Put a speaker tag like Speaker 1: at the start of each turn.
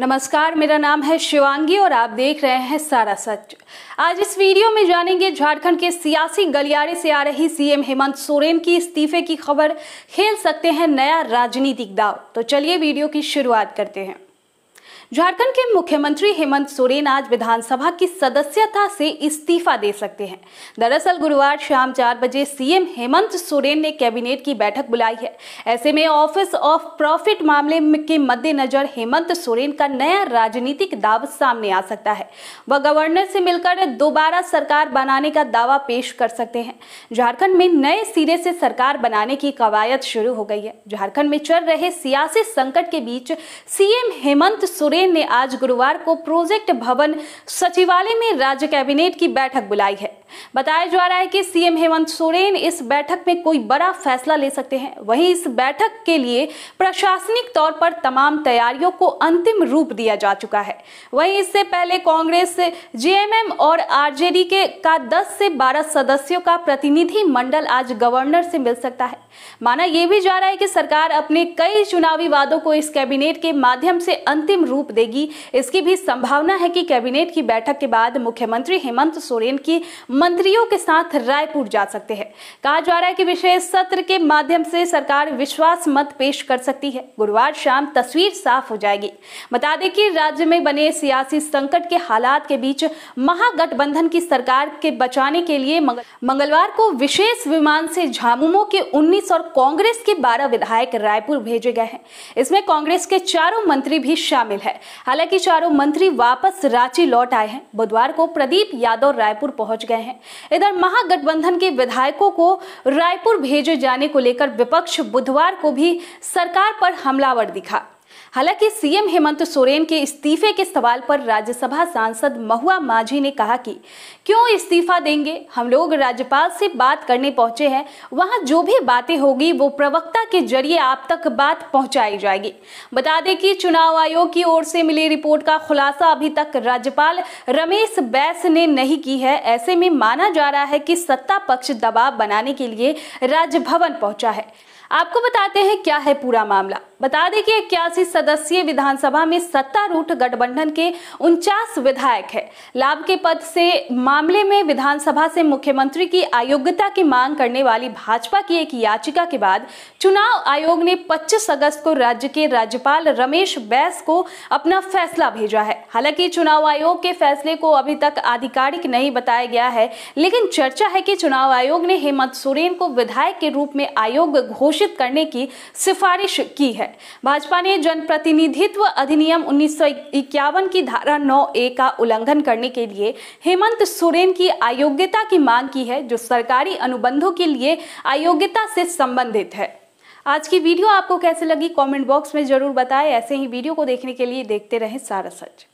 Speaker 1: नमस्कार मेरा नाम है शिवांगी और आप देख रहे हैं सारा सच आज इस वीडियो में जानेंगे झारखंड के सियासी गलियारे से आ रही सीएम हेमंत सोरेन की इस्तीफे की खबर खेल सकते हैं नया राजनीतिक दाव तो चलिए वीडियो की शुरुआत करते हैं झारखंड के मुख्यमंत्री हेमंत सोरेन आज विधानसभा की सदस्यता से इस्तीफा दे सकते हैं दरअसल गुरुवार शाम चार बजे सीएम हेमंत सोरेन ने कैबिनेट की बैठक बुलाई है ऐसे में ऑफिस ऑफ प्रॉफिट मामले के मद्देनजर हेमंत सोरेन का नया राजनीतिक दाव सामने आ सकता है वह गवर्नर से मिलकर दोबारा सरकार बनाने का दावा पेश कर सकते हैं झारखंड में नए सिरे से सरकार बनाने की कवायद शुरू हो गई है झारखंड में चल रहे सियासी संकट के बीच सीएम हेमंत सोरेन सोरेन ने आज गुरुवार को प्रोजेक्ट भवन सचिवालय में राज्य कैबिनेट की बैठक बुलाई है बताया जा रहा है कि सीएम हेमंत सोरेन इस बैठक में कोई बड़ा फैसला ले सकते हैं वहीं इस बैठक के लिए प्रशासनिक तौर पर तमाम तैयारियों को अंतिम रूप दिया जा चुका है वहीं इससे पहले कांग्रेस जेएमएम और आरजेडी के का 10 से 12 सदस्यों का प्रतिनिधि मंडल आज गवर्नर से मिल सकता है माना यह भी जा रहा है कि सरकार अपने कई चुनावी वादों को इस कैबिनेट के माध्यम से अंतिम रूप देगी इसकी भी संभावना है कि कैबिनेट की बैठक के बाद मुख्यमंत्री हेमंत सोरेन की मंत्री मंत्रियों के साथ रायपुर जा सकते हैं कहा जा रहा है कि विशेष सत्र के माध्यम से सरकार विश्वास मत पेश कर सकती है गुरुवार शाम तस्वीर साफ हो जाएगी बता दें कि राज्य में बने सियासी संकट के हालात के बीच महागठबंधन की सरकार के बचाने के लिए मंगलवार को विशेष विमान से झामुमो के उन्नीस और कांग्रेस के बारह विधायक रायपुर भेजे गए हैं इसमें कांग्रेस के चारों मंत्री भी शामिल है हालांकि चारों मंत्री वापस रांची लौट आए हैं बुधवार को प्रदीप यादव रायपुर पहुंच गए हैं इधर महागठबंधन के विधायकों को रायपुर भेजे जाने को लेकर विपक्ष बुधवार को भी सरकार पर हमलावर दिखा हालांकि सीएम हेमंत सोरेन के इस्तीफे के सवाल पर राज्यसभा सांसद महुआ माझी ने कहा कि क्यों इस्तीफा देंगे हम लोग राज्यपाल से बात करने पहुंचे हैं वहां जो भी बातें होगी वो प्रवक्ता के जरिए आप तक बात पहुंचाई जाएगी बता दें कि चुनाव आयोग की ओर से मिली रिपोर्ट का खुलासा अभी तक राज्यपाल रमेश बैस ने नहीं की है ऐसे में माना जा रहा है कि सत्ता पक्ष दबाव बनाने के लिए राजभवन पहुंचा है आपको बताते हैं क्या है पूरा मामला बता दें कि इक्यासी सदस्यीय विधानसभा में सत्तारूढ़ गठबंधन के उनचास विधायक है लाभ के पद से मामले में विधानसभा से मुख्यमंत्री की अयोग्यता की मांग करने वाली भाजपा की एक याचिका के बाद चुनाव आयोग ने 25 अगस्त को राज्य के राज्यपाल रमेश बैस को अपना फैसला भेजा है हालांकि चुनाव आयोग के फैसले को अभी तक आधिकारिक नहीं बताया गया है लेकिन चर्चा है कि चुनाव आयोग ने हेमंत सोरेन को विधायक के रूप में आयोग घोषित करने की सिफारिश की है भाजपा ने जनप्रतिनिधित्व अधिनियम उन्नीस की धारा नौ ए का उल्लंघन करने के लिए हेमंत सोरेन की अयोग्यता की मांग की है जो सरकारी अनुबंधों के लिए अयोग्यता से संबंधित है आज की वीडियो आपको कैसे लगी कमेंट बॉक्स में जरूर बताएं ऐसे ही वीडियो को देखने के लिए देखते रहें सारा सच